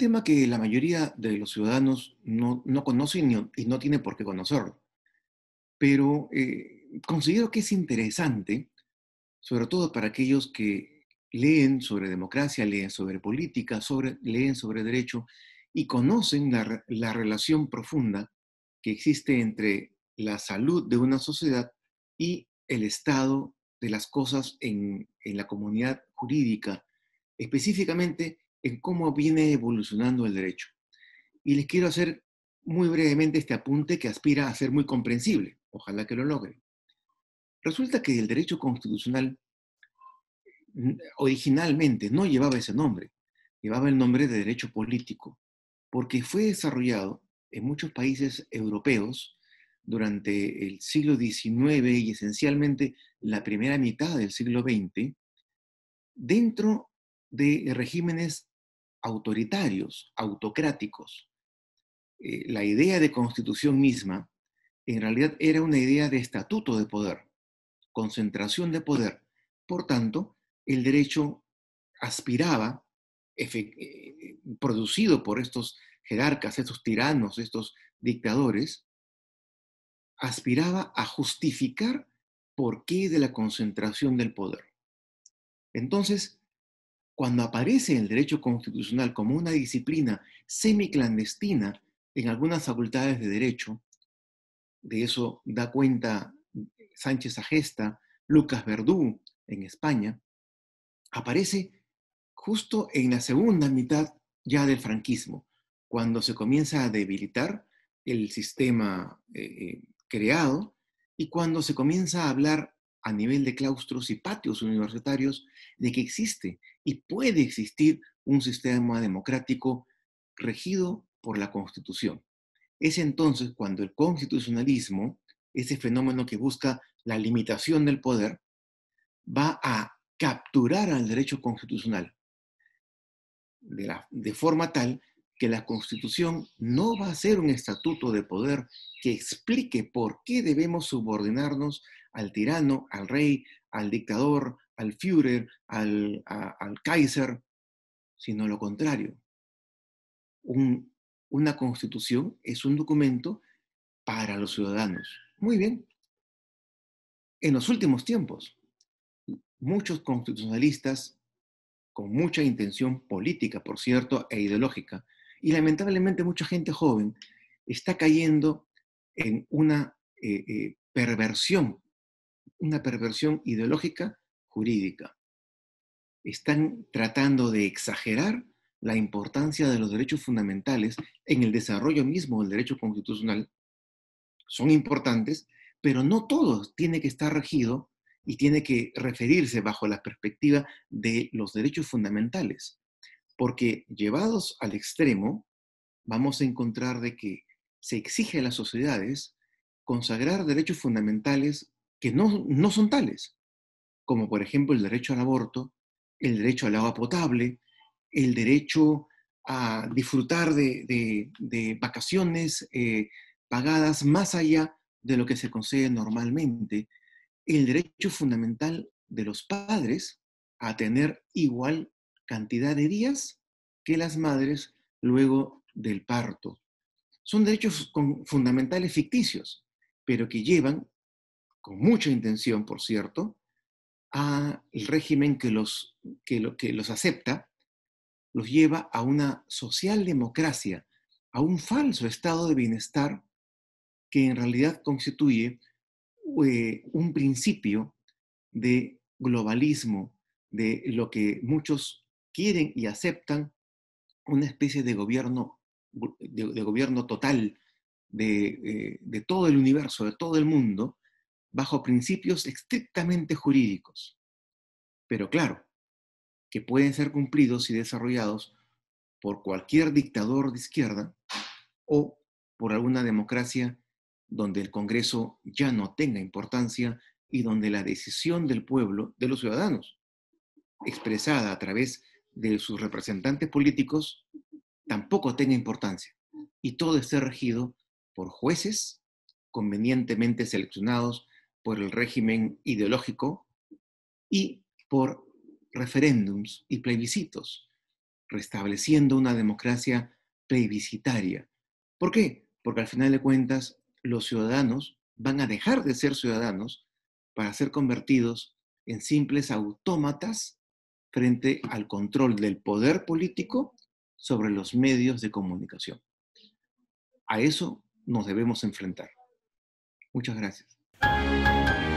tema que la mayoría de los ciudadanos no, conocen y, no, tiene por qué conocerlo. Pero eh, considero que es interesante, sobre todo para aquellos que leen sobre democracia, leen sobre política, sobre, leen sobre derecho y conocen la, relación profunda que existe entre la salud de una sociedad y el estado de las cosas en, en la comunidad jurídica, específicamente en cómo viene evolucionando el derecho. Y les quiero hacer muy brevemente este apunte que aspira a ser muy comprensible. Ojalá que lo logre. Resulta que el derecho constitucional originalmente no llevaba ese nombre, llevaba el nombre de derecho político, porque fue desarrollado en muchos países europeos durante el siglo XIX y esencialmente la primera mitad del siglo XX, dentro de regímenes autoritarios, autocráticos. Eh, la idea de constitución misma en realidad era una idea de estatuto de poder, concentración de poder. Por tanto, el derecho aspiraba, eh, producido por estos jerarcas, estos tiranos, estos dictadores, aspiraba a justificar por qué de la concentración del poder. Entonces, cuando aparece el derecho constitucional como una disciplina semiclandestina en algunas facultades de derecho, de eso da cuenta Sánchez Agesta, Lucas Verdú en España, aparece justo en la segunda mitad ya del franquismo, cuando se comienza a debilitar el sistema eh, eh, creado y cuando se comienza a hablar a nivel de claustros y patios universitarios de que existe y puede existir un sistema democrático regido por la Constitución. Es entonces cuando el constitucionalismo, ese fenómeno que busca la limitación del poder, va a capturar al derecho constitucional de, de forma tal que la Constitución no va a ser un estatuto de poder que explique por qué debemos subordinarnos al tirano, al rey, al dictador, al Führer, al, Kaiser, sino lo contrario. una constitución es un documento para los ciudadanos. Muy bien. En los últimos tiempos, muchos constitucionalistas, con mucha intención política, por cierto, e ideológica, y lamentablemente mucha gente joven está cayendo en una eh, eh, perversión, una perversión ideológica jurídica. Están tratando de exagerar la importancia de los derechos fundamentales en el desarrollo mismo del derecho constitucional. Son importantes, pero no todos tiene que estar regido y tiene que referirse bajo la perspectiva de los derechos fundamentales. Porque llevados al extremo, vamos a encontrar de que se exige a las sociedades consagrar derechos fundamentales que no, son tales, como por ejemplo el derecho al aborto, el derecho al agua potable, el derecho a disfrutar de, vacaciones eh, pagadas más allá de lo que se concede normalmente, el derecho fundamental de los padres a tener igual cantidad de días que las madres luego del parto. Son derechos fundamentales ficticios, pero que llevan, con mucha intención, por cierto, al régimen que los, que, lo, que los acepta, los lleva a una socialdemocracia, a un falso estado de bienestar que en realidad constituye eh, un principio de globalismo, de lo que muchos quieren y aceptan una especie de gobierno, de, gobierno total de, eh, de todo el universo, de todo el mundo, bajo principios estrictamente jurídicos. Pero claro, que pueden ser cumplidos y desarrollados por cualquier dictador de izquierda o por alguna democracia donde el Congreso ya no tenga importancia y donde la decisión del pueblo, de los ciudadanos, expresada a través de sus representantes políticos tampoco tenga importancia y todo esté regido por jueces convenientemente seleccionados por el régimen ideológico y por referéndums y plebiscitos, restableciendo una democracia plebiscitaria. ¿Por qué? Porque al final de cuentas los ciudadanos van a dejar de ser ciudadanos para ser convertidos en simples autómatas frente al control del poder político sobre los medios de comunicación. A eso nos debemos enfrentar. Muchas gracias.